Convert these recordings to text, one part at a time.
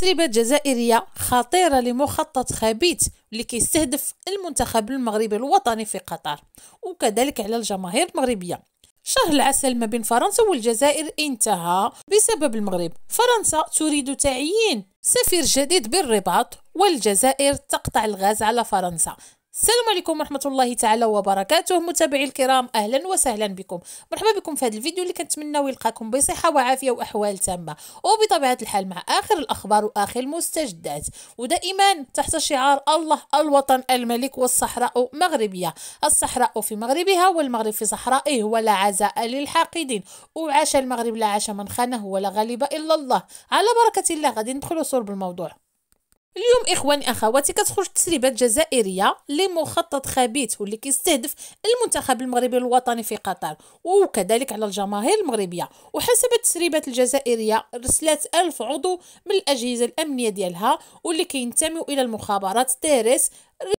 تسريبة جزائرية خطيرة لمخطط خبيث اللي كيستهدف المنتخب المغربي الوطني في قطر وكذلك على الجماهير المغربية شهر العسل ما بين فرنسا والجزائر انتهى بسبب المغرب فرنسا تريد تعيين سفير جديد بالرباط والجزائر تقطع الغاز على فرنسا السلام عليكم ورحمه الله تعالى وبركاته متابعي الكرام اهلا وسهلا بكم مرحبا بكم في هذا الفيديو اللي كنتمناو يلقاكم بصحه وعافيه واحوال تامه وبطبيعه الحال مع اخر الاخبار واخر المستجدات ودائما تحت شعار الله الوطن الملك والصحراء مغربيه الصحراء في مغربها والمغرب في صحرائه ولا عزاء للحاقدين وعاش المغرب لا عاش من خانه ولا غالب الا الله على بركه الله غادي ندخلوا صور بالموضوع اليوم اخواني اخواتي كتخرج تسريبات جزائريه لمخطط خبيث واللي كيستهدف المنتخب المغربي الوطني في قطر وكذلك على الجماهير المغربيه وحسب التسريبات الجزائريه رسلات ألف عضو من الاجهزه الامنيه ديالها واللي كينتموا الى المخابرات تيرس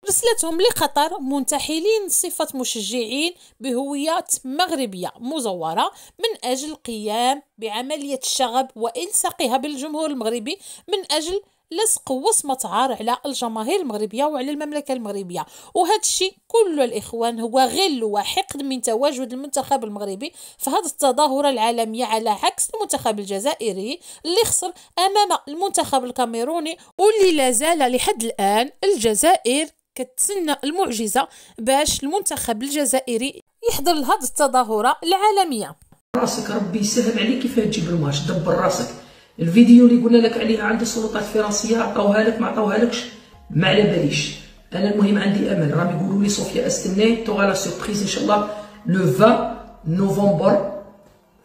رسلتهم لقطر منتحلين صفة مشجعين بهويات مغربية مزورة من أجل القيام بعملية الشغب وإلصاقها بالجمهور المغربي من أجل لصق وصمه عار على الجماهير المغربيه وعلى المملكه المغربيه وهذا الشيء كل الاخوان هو غل وحقد من تواجد المنتخب المغربي في هذه التظاهره العالميه على عكس المنتخب الجزائري اللي خسر امام المنتخب الكاميروني واللي لا زال لحد الان الجزائر كتسنى المعجزه باش المنتخب الجزائري يحضر لهذه التظاهره العالميه راسك ربي يسهل عليك كيفاش تجيب الماتش دبر راسك الفيديو اللي قلنا لك عليها عند السلطات الفرنسيه عطاوها لك ما عطاوهالكش ما على باليش انا المهم عندي امل راهم يقولوا لي صوفيا استناي توغا لا سوربريز ان شاء الله لو 20 نوفمبر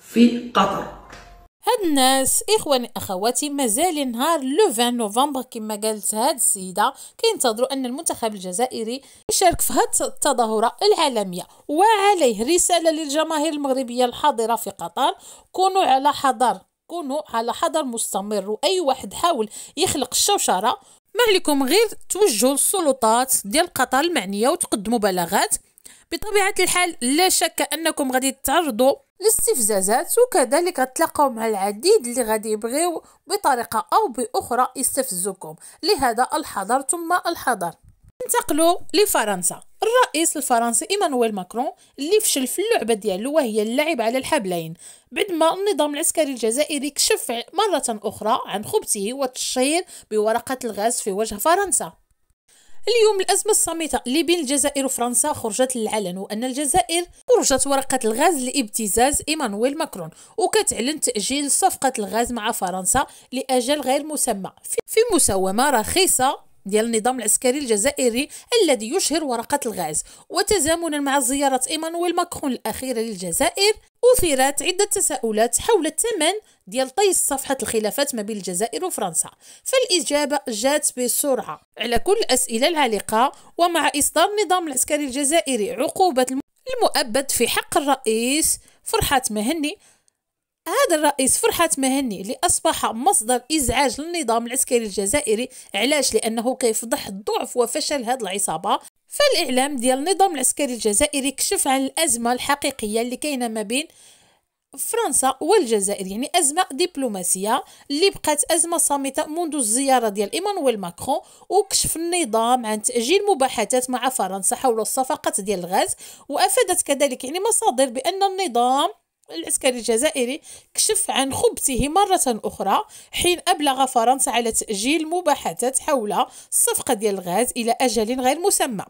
في قطر هاد الناس اخواني اخواتي مازال نهار لو 20 نوفمبر كما قالت هاد السيده كينتظروا ان المنتخب الجزائري يشارك في هاد التظاهره العالميه وعليه رساله للجماهير المغربيه الحاضره في قطر كونوا على حذر كونوا على حذر مستمر واي واحد حاول يخلق الشوشره ما عليكم غير توجهوا للسلطات ديال قطر المعنيه وتقدموا بلاغات بطبيعه الحال لا شك انكم غادي تعرضوا الاستفزازات وكذلك غتلاقاو مع العديد اللي غادي يبغيو بطريقه او باخرى يستفزوكم لهذا الحذر ثم الحذر انتقلوا لفرنسا الرئيس الفرنسي ايمانويل ماكرون اللي فشل في اللعبه ديالو وهي اللعب على الحبلين بعد ما النظام العسكري الجزائري كشف مره اخرى عن خبثه والتشهير بورقه الغاز في وجه فرنسا اليوم الأزمة الصامتة اللي بين الجزائر وفرنسا خرجت للعلن وأن الجزائر خرجت ورقة الغاز لابتزاز إيمانويل ماكرون وكتعلن تأجيل صفقة الغاز مع فرنسا لأجل غير مسمى في مساومة رخيصة ديال النظام العسكري الجزائري الذي يشهر ورقة الغاز وتزامنا مع زيارة إيمانويل ماكرون الأخيرة للجزائر أثيرت عدة تساؤلات حول الثمن ديال طيس صفحة الخلافات ما بين الجزائر وفرنسا فالإجابة جات بسرعة على كل الأسئلة العالقة ومع إصدار النظام العسكري الجزائري عقوبة المؤبد في حق الرئيس فرحات مهني هذا الرئيس فرحات مهني اللي أصبح مصدر إزعاج للنظام العسكري الجزائري علاش لأنه كيفضح ضعف وفشل هذه العصابة فالإعلام ديال النظام العسكري الجزائري كشف عن الأزمة الحقيقية اللي كاينة ما بين فرنسا والجزائر يعني أزمة دبلوماسية اللي بقات أزمة صامتة منذ الزيارة ديال إيمانويل ماكرون وكشف النظام عن تأجيل مباحثات مع فرنسا حول الصفقات ديال الغاز وأفادت كذلك يعني مصادر بأن النظام العسكري الجزائري كشف عن خبثه مرة أخرى حين أبلغ فرنسا على تأجيل مباحثات حول الصفقة ديال الغاز إلى أجل غير مسمى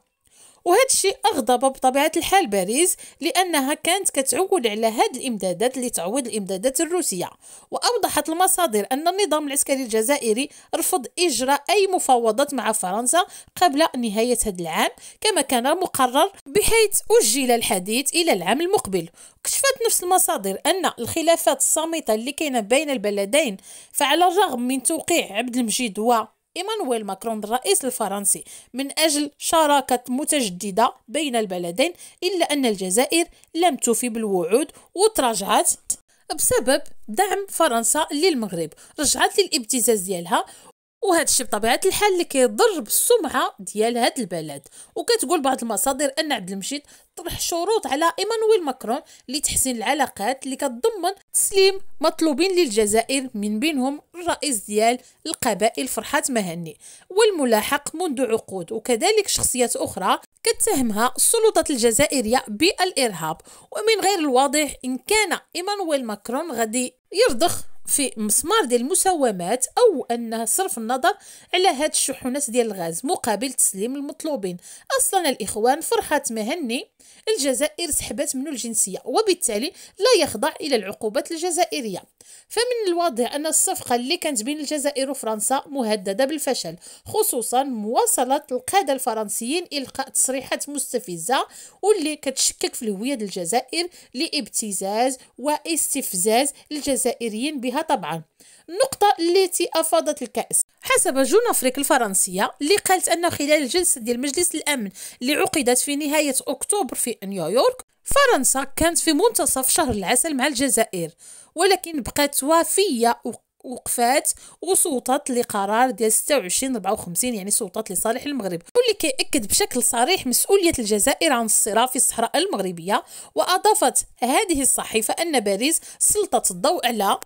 وهذا الشيء أغضب بطبيعة الحال باريس لأنها كانت كتعول على هاد الإمدادات اللي تعود الإمدادات الروسية وأوضحت المصادر أن النظام العسكري الجزائري رفض إجراء أي مفاوضات مع فرنسا قبل نهاية هذا العام كما كان مقرر بحيث أجل الحديث إلى العام المقبل كشفت نفس المصادر أن الخلافات الصامتة اللي كاينة بين البلدين فعلى الرغم من توقيع عبد المجيد و إيمانويل ماكرون الرئيس الفرنسي من أجل شراكة متجددة بين البلدين إلا أن الجزائر لم تفي بالوعود وتراجعت بسبب دعم فرنسا للمغرب رجعت للابتزاز ديالها وهذا الشيء بطبيعه الحال اللي كيضر بالسمعه ديال هذا البلد وكتقول بعض المصادر ان عبد المجيد طرح شروط على ايمانويل ماكرون لتحسين العلاقات اللي كتضمن تسليم مطلوبين للجزائر من بينهم الرئيس ديال القبائل فرحات مهني والملاحق منذ عقود وكذلك شخصيات اخرى كتهمها السلطات الجزائريه بالارهاب ومن غير الواضح ان كان ايمانويل ماكرون غادي يرضخ في مسمار ديال المساومات او انها صرف النظر على هاد الشحونات ديال الغاز مقابل تسليم المطلوبين اصلا الاخوان فرحه مهني الجزائر سحبت منه الجنسيه وبالتالي لا يخضع الى العقوبات الجزائريه فمن الواضح ان الصفقه اللي كانت بين الجزائر وفرنسا مهدده بالفشل خصوصا مواصله القاده الفرنسيين القاء تصريحات مستفزه واللي كتشكك في الهويه الجزائر لابتزاز واستفزاز الجزائريين بها فيها طبعا النقطة التي أفاضت الكأس حسب جون أفريك الفرنسية اللي قالت أنه خلال الجلسة ديال مجلس الأمن اللي عقدت في نهاية أكتوبر في نيويورك فرنسا كانت في منتصف شهر العسل مع الجزائر ولكن بقات وافية وقفات وصوتت لقرار ديال 26 54 يعني صوتت لصالح المغرب واللي كيأكد بشكل صريح مسؤولية الجزائر عن الصراع في الصحراء المغربية وأضافت هذه الصحيفة أن باريس سلطت الضوء على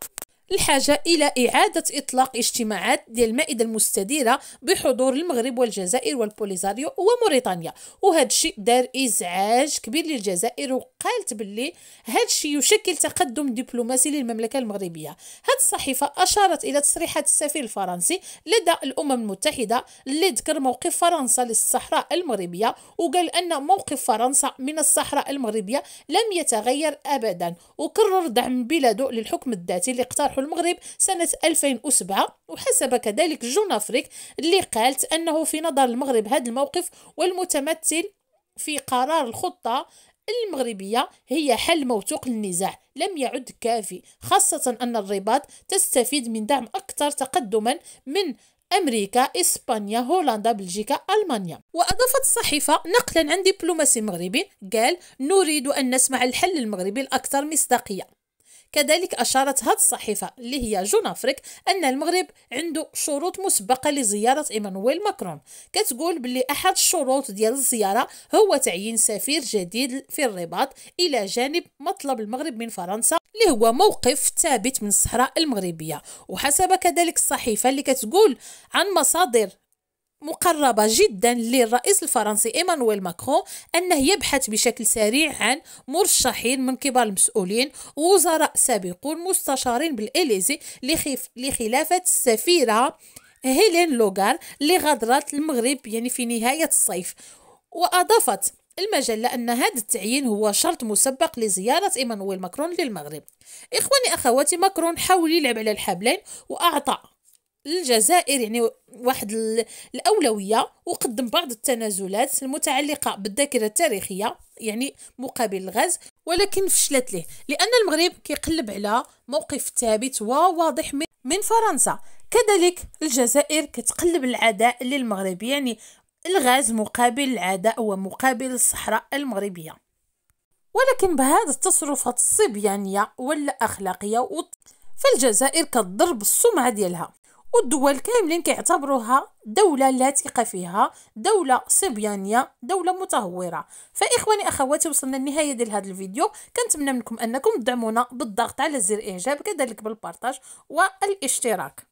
الحاجة إلى إعادة إطلاق اجتماعات ديال المائدة المستديرة بحضور المغرب والجزائر والبوليزاريو وموريتانيا وهذا الشيء دار إزعاج كبير للجزائر وقالت باللي هذا الشيء يشكل تقدم دبلوماسي للمملكة المغربية هذه الصحيفة أشارت إلى تصريحات السفير الفرنسي لدى الأمم المتحدة اللي ذكر موقف فرنسا للصحراء المغربية وقال أن موقف فرنسا من الصحراء المغربية لم يتغير أبدا وكرر دعم بلاده للحكم الذاتي اللي اقترحه المغرب سنة 2007 وحسب كذلك جون أفريك اللي قالت أنه في نظر المغرب هذا الموقف والمتمثل في قرار الخطة المغربية هي حل موثوق للنزاع لم يعد كافي خاصة أن الرباط تستفيد من دعم أكثر تقدما من أمريكا، إسبانيا، هولندا، بلجيكا، ألمانيا وأضافت الصحيفة نقلا عن دبلوماسي مغربي قال نريد أن نسمع الحل المغربي الأكثر مصداقية كذلك أشارت هذه الصحيفة اللي هي جون أفريك أن المغرب عنده شروط مسبقة لزيارة إيمانويل ماكرون كتقول باللي أحد الشروط ديال الزيارة هو تعيين سفير جديد في الرباط إلى جانب مطلب المغرب من فرنسا اللي هو موقف ثابت من الصحراء المغربية وحسب كذلك الصحيفة اللي كتقول عن مصادر مقربة جدا للرئيس الفرنسي إيمانويل ماكرون أنه يبحث بشكل سريع عن مرشحين من كبار المسؤولين ووزراء سابقون مستشارين بالإليزي لخلافة السفيرة هيلين لوغار اللي غادرت المغرب يعني في نهاية الصيف وأضافت المجلة أن هذا التعيين هو شرط مسبق لزيارة إيمانويل ماكرون للمغرب إخواني أخواتي ماكرون حاول يلعب على الحبلين وأعطى للجزائر يعني واحد الأولوية وقدم بعض التنازلات المتعلقة بالذاكرة التاريخية يعني مقابل الغاز ولكن فشلت له لأن المغرب كيقلب على موقف ثابت وواضح من فرنسا كذلك الجزائر كتقلب العداء للمغرب يعني الغاز مقابل العداء ومقابل الصحراء المغربية ولكن بهذه التصرفات الصبيانية ولا أخلاقية فالجزائر كتضرب السمعة ديالها والدول كاملين كيعتبروها دولة لا ثقة فيها دولة صبيانية دولة متهورة فإخواني أخواتي وصلنا لنهاية ديال هذا الفيديو كنتمنى منكم أنكم تدعمونا بالضغط على زر إعجاب كذلك بالبارتاج والاشتراك